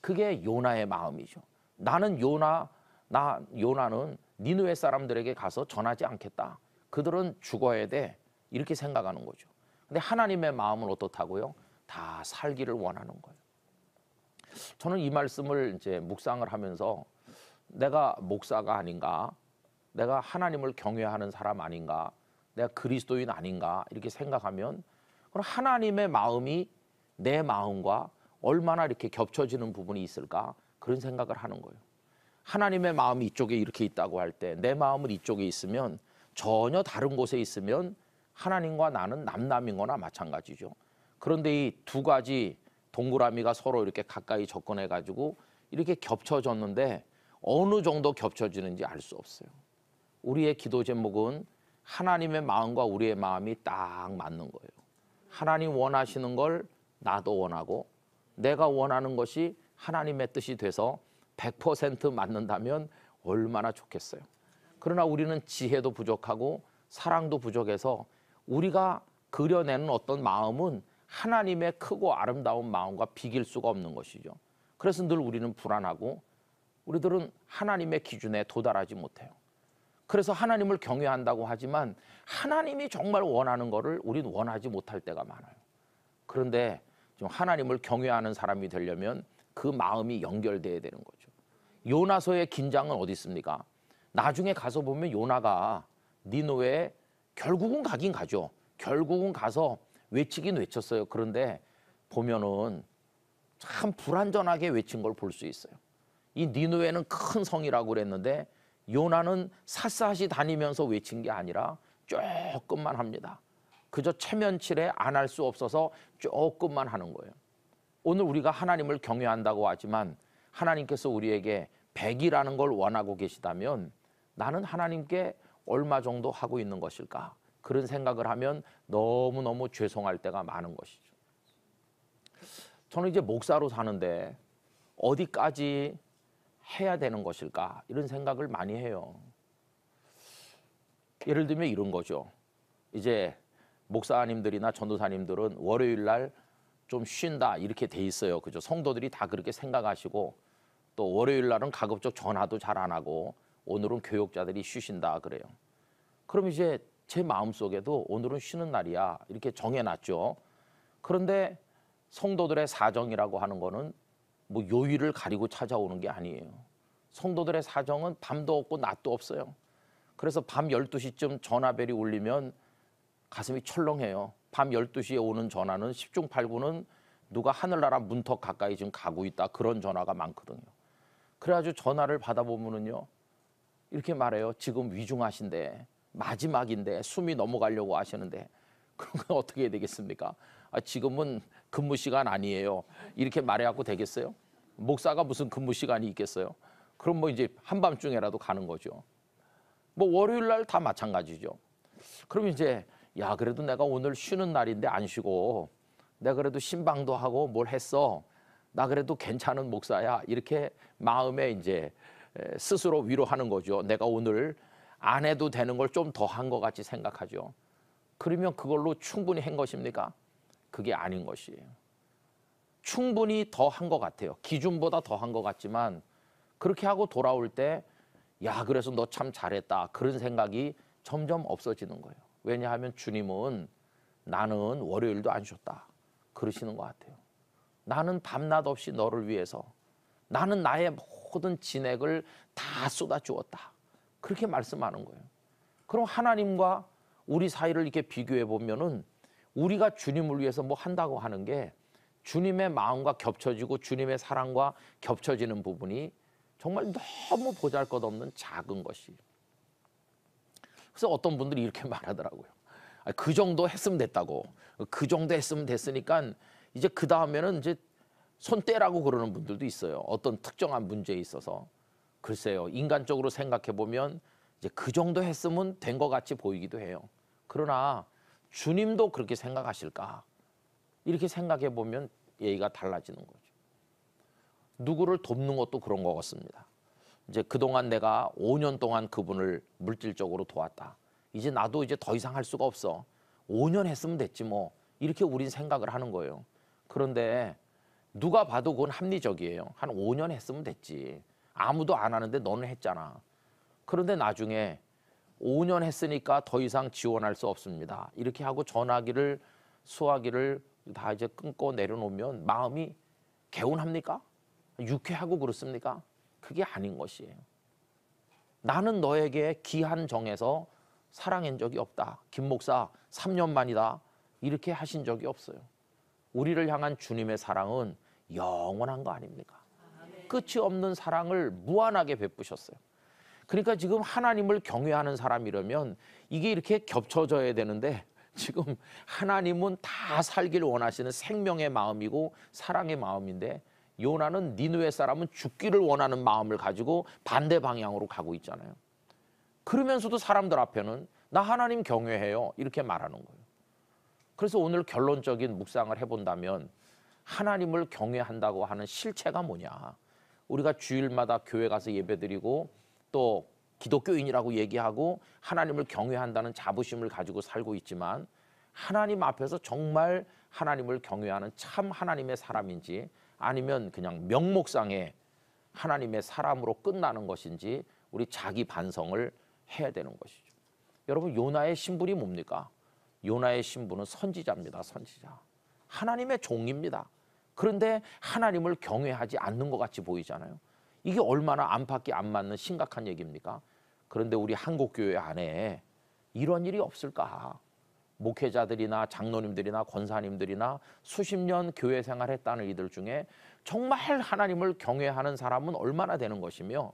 그게 요나의 마음이죠. 나는 요나 나 요나는 니누의 사람들에게 가서 전하지 않겠다. 그들은 죽어야 돼. 이렇게 생각하는 거죠. 근데 하나님의 마음은 어떻다고요? 다 살기를 원하는 거예요. 저는 이 말씀을 이제 묵상을 하면서 내가 목사가 아닌가? 내가 하나님을 경외하는 사람 아닌가? 내가 그리스도인 아닌가? 이렇게 생각하면 그럼 하나님의 마음이 내 마음과 얼마나 이렇게 겹쳐지는 부분이 있을까? 그런 생각을 하는 거예요. 하나님의 마음이 이쪽에 이렇게 있다고 할 때 내 마음은 이쪽에 있으면 전혀 다른 곳에 있으면 하나님과 나는 남남인 거나 마찬가지죠. 그런데 이 두 가지 동그라미가 서로 이렇게 가까이 접근해 가지고 이렇게 겹쳐졌는데 어느 정도 겹쳐지는지 알 수 없어요. 우리의 기도 제목은 하나님의 마음과 우리의 마음이 딱 맞는 거예요. 하나님 원하시는 걸 나도 원하고 내가 원하는 것이 하나님의 뜻이 돼서 100% 맞는다면 얼마나 좋겠어요. 그러나 우리는 지혜도 부족하고 사랑도 부족해서 우리가 그려내는 어떤 마음은 하나님의 크고 아름다운 마음과 비길 수가 없는 것이죠. 그래서 늘 우리는 불안하고 우리들은 하나님의 기준에 도달하지 못해요. 그래서 하나님을 경외한다고 하지만 하나님이 정말 원하는 것을 우리는 원하지 못할 때가 많아요. 그런데 좀 하나님을 경외하는 사람이 되려면 그 마음이 연결돼야 되는 거죠. 요나서의 긴장은 어디 있습니까? 나중에 가서 보면 요나가 니노에 결국은 가긴 가죠. 결국은 가서 외치긴 외쳤어요. 그런데 보면은 참 불완전하게 외친 걸 볼 수 있어요. 이 니누에는 큰 성이라고 그랬는데 요나는 샅샅이 다니면서 외친 게 아니라 조금만 합니다. 그저 체면칠에 안할 수 없어서 조금만 하는 거예요. 오늘 우리가 하나님을 경외한다고 하지만 하나님께서 우리에게 백이라는 걸 원하고 계시다면 나는 하나님께 얼마 정도 하고 있는 것일까? 그런 생각을 하면 너무너무 죄송할 때가 많은 것이죠. 저는 이제 목사로 사는데 어디까지 해야 되는 것일까? 이런 생각을 많이 해요. 예를 들면 이런 거죠. 이제 목사님들이나 전도사님들은 월요일 날좀 쉰다 이렇게 돼 있어요. 그죠? 성도들이 다 그렇게 생각하시고 또 월요일 날은 가급적 전화도 잘 안 하고 오늘은 교육자들이 쉬신다 그래요. 그럼 이제 제 마음속에도 오늘은 쉬는 날이야 이렇게 정해놨죠. 그런데 성도들의 사정이라고 하는 거는 뭐 요일을 가리고 찾아오는 게 아니에요. 성도들의 사정은 밤도 없고 낮도 없어요. 그래서 밤 12시쯤 전화벨이 울리면 가슴이 철렁해요. 밤 12시에 오는 전화는 10중 8구는 누가 하늘나라 문턱 가까이 지금 가고 있다 그런 전화가 많거든요. 그래가지고 전화를 받아보면은요 이렇게 말해요. 지금 위중하신데 마지막인데 숨이 넘어가려고 하시는데 그런 건 어떻게 해야 되겠습니까? 아, 지금은 근무 시간 아니에요. 이렇게 말해갖고 되겠어요? 목사가 무슨 근무 시간이 있겠어요? 그럼 뭐 이제 한밤중에라도 가는 거죠. 뭐 월요일 날 다 마찬가지죠. 그럼 이제 야 그래도 내가 오늘 쉬는 날인데 안 쉬고 내가 그래도 신방도 하고 뭘 했어 나 그래도 괜찮은 목사야 이렇게 마음에 이제 스스로 위로하는 거죠 내가 오늘 안 해도 되는 걸 좀 더 한 것 같이 생각하죠 그러면 그걸로 충분히 한 것입니까? 그게 아닌 것이에요 충분히 더 한 것 같아요 기준보다 더 한 것 같지만 그렇게 하고 돌아올 때야 그래서 너 참 잘했다 그런 생각이 점점 없어지는 거예요 왜냐하면 주님은 나는 월요일도 안 쉬었다. 그러시는 것 같아요. 나는 밤낮 없이 너를 위해서 나는 나의 모든 진액을 다 쏟아주었다. 그렇게 말씀하는 거예요. 그럼 하나님과 우리 사이를 이렇게 비교해 보면은 우리가 주님을 위해서 뭐 한다고 하는 게 주님의 마음과 겹쳐지고 주님의 사랑과 겹쳐지는 부분이 정말 너무 보잘 것 없는 작은 것이 그래서 어떤 분들이 이렇게 말하더라고요. 아, 그 정도 했으면 됐다고. 그 정도 했으면 됐으니까 이제 그 다음에는 이제 손 떼라고 그러는 분들도 있어요. 어떤 특정한 문제에 있어서 글쎄요. 인간적으로 생각해 보면 이제 그 정도 했으면 된 것 같이 보이기도 해요. 그러나 주님도 그렇게 생각하실까? 이렇게 생각해 보면 얘기가 달라지는 거죠. 누구를 돕는 것도 그런 것 같습니다. 이제 그동안 내가 5년 동안 그분을 물질적으로 도왔다. 이제 나도 이제 더 이상 할 수가 없어. 5년 했으면 됐지 뭐. 이렇게 우린 생각을 하는 거예요. 그런데 누가 봐도 그건 합리적이에요. 한 5년 했으면 됐지. 아무도 안 하는데 너는 했잖아. 그런데 나중에 5년 했으니까 더 이상 지원할 수 없습니다. 이렇게 하고 전화기를 수화기를 다 이제 끊고 내려놓으면 마음이 개운합니까? 유쾌하고 그렇습니까? 그게 아닌 것이에요. 나는 너에게 기한 정해서 사랑한 적이 없다. 김 목사 3년 만이다. 이렇게 하신 적이 없어요. 우리를 향한 주님의 사랑은 영원한 거 아닙니까? 끝이 없는 사랑을 무한하게 베푸셨어요. 그러니까 지금 하나님을 경외하는 사람이라면 이게 이렇게 겹쳐져야 되는데 지금 하나님은 다 살길 원하시는 생명의 마음이고 사랑의 마음인데 요나는 니누의 사람은 죽기를 원하는 마음을 가지고 반대 방향으로 가고 있잖아요. 그러면서도 사람들 앞에는 나 하나님 경외해요. 이렇게 말하는 거예요. 그래서 오늘 결론적인 묵상을 해본다면 하나님을 경외한다고 하는 실체가 뭐냐. 우리가 주일마다 교회 가서 예배드리고 또 기독교인이라고 얘기하고 하나님을 경외한다는 자부심을 가지고 살고 있지만 하나님 앞에서 정말 하나님을 경외하는 참 하나님의 사람인지 아니면 그냥 명목상에 하나님의 사람으로 끝나는 것인지 우리 자기 반성을 해야 되는 것이죠. 여러분 요나의 신분이 뭡니까? 요나의 신분은 선지자입니다. 선지자. 하나님의 종입니다. 그런데 하나님을 경외하지 않는 것 같이 보이잖아요. 이게 얼마나 안팎이 안 맞는 심각한 얘기입니까? 그런데 우리 한국 교회 안에 이런 일이 없을까? 목회자들이나 장로님들이나 권사님들이나 수십 년 교회 생활했다는 이들 중에 정말 하나님을 경외하는 사람은 얼마나 되는 것이며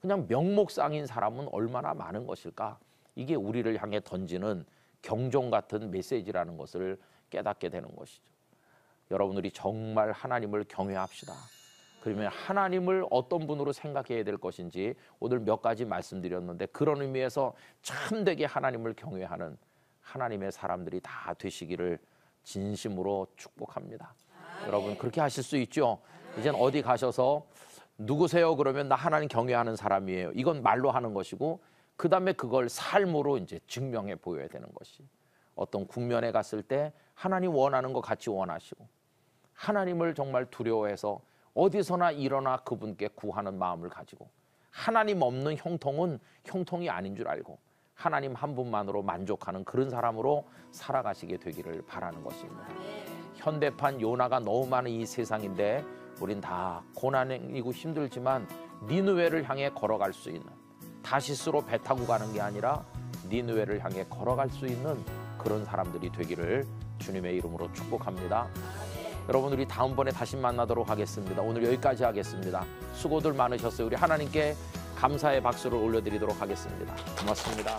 그냥 명목상인 사람은 얼마나 많은 것일까? 이게 우리를 향해 던지는 경종 같은 메시지라는 것을 깨닫게 되는 것이죠. 여러분들이 정말 하나님을 경외합시다. 그러면 하나님을 어떤 분으로 생각해야 될 것인지 오늘 몇 가지 말씀드렸는데 그런 의미에서 참되게 하나님을 경외하는 하나님의 사람들이 다 되시기를 진심으로 축복합니다. 아, 여러분 그렇게 하실 수 있죠. 이젠 어디 가셔서 누구세요? 그러면 나 하나님 경외하는 사람이에요. 이건 말로 하는 것이고 그 다음에 그걸 삶으로 이제 증명해 보여야 되는 것이 어떤 국면에 갔을 때 하나님 원하는 것 같이 원하시고 하나님을 정말 두려워해서 어디서나 일어나 그분께 구하는 마음을 가지고 하나님 없는 형통은 형통이 아닌 줄 알고 하나님 한 분만으로 만족하는 그런 사람으로 살아가시게 되기를 바라는 것입니다. 예. 현대판 요나가 너무 많은 이 세상인데 우린 다 고난이고 힘들지만 니누웨를 향해 걸어갈 수 있는 다시스로 배 타고 가는 게 아니라 니누웨를 향해 걸어갈 수 있는 그런 사람들이 되기를 주님의 이름으로 축복합니다. 여러분 우리 다음번에 다시 만나도록 하겠습니다. 오늘 여기까지 하겠습니다. 수고들 많으셨어요. 우리 하나님께 감사의 박수를 올려드리도록 하겠습니다. 고맙습니다.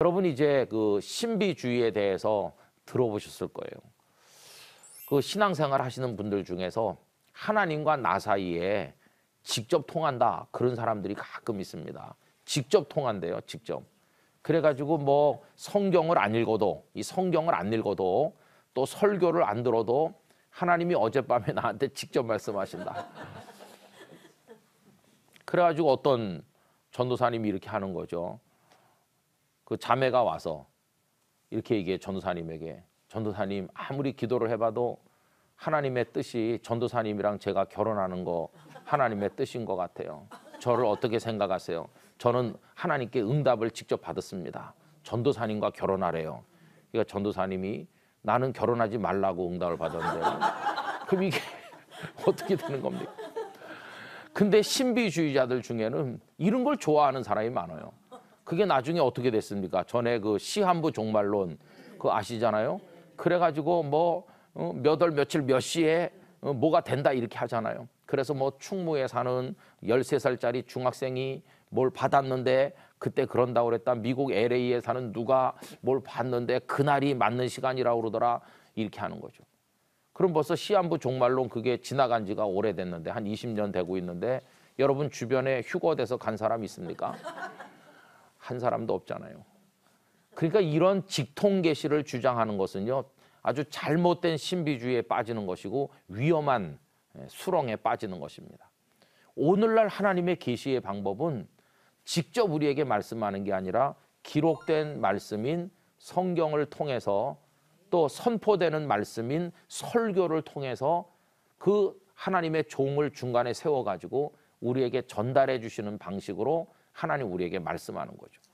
여러분 이제 그 신비주의에 대해서 들어보셨을 거예요. 그 신앙생활 하시는 분들 중에서 하나님과 나 사이에 직접 통한다 그런 사람들이 가끔 있습니다. 직접 통한대요, 직접. 그래가지고 뭐 성경을 안 읽어도 이 성경을 안 읽어도 또 설교를 안 들어도 하나님이 어젯밤에 나한테 직접 말씀하신다. 그래가지고 어떤 전도사님이 이렇게 하는 거죠. 그 자매가 와서 이렇게 얘기해 전도사님에게 전도사님 아무리 기도를 해봐도 하나님의 뜻이 전도사님이랑 제가 결혼하는 거 하나님의 뜻인 것 같아요. 저를 어떻게 생각하세요? 저는 하나님께 응답을 직접 받았습니다. 전도사님과 결혼하래요. 그러니까 전도사님이 나는 결혼하지 말라고 응답을 받았는데 그럼 이게 어떻게 되는 겁니까? 근데 신비주의자들 중에는 이런 걸 좋아하는 사람이 많아요. 그게 나중에 어떻게 됐습니까? 전에 그 시한부 종말론 그 아시잖아요. 그래가지고 뭐몇월 어, 며칠 몇 시에 어, 뭐가 된다 이렇게 하잖아요. 그래서 뭐 충무에 사는 열세 살짜리 중학생이 뭘 받았는데 그때 그런다고 그랬다. 미국 LA에 사는 누가 뭘 봤는데 그날이 맞는 시간이라고 그러더라. 이렇게 하는 거죠. 그럼 벌써 시한부 종말론 그게 지나간 지가 오래됐는데 한 20년 되고 있는데 여러분 주변에 휴거돼서 간 사람 있습니까? 한 사람도 없잖아요. 그러니까 이런 직통 계시를 주장하는 것은요. 아주 잘못된 신비주의에 빠지는 것이고 위험한 예, 수렁에 빠지는 것입니다. 오늘날 하나님의 계시의 방법은 직접 우리에게 말씀하는 게 아니라 기록된 말씀인 성경을 통해서 또 선포되는 말씀인 설교를 통해서 그 하나님의 종을 중간에 세워 가지고 우리에게 전달해 주시는 방식으로 하나님 우리에게 말씀하는 거죠.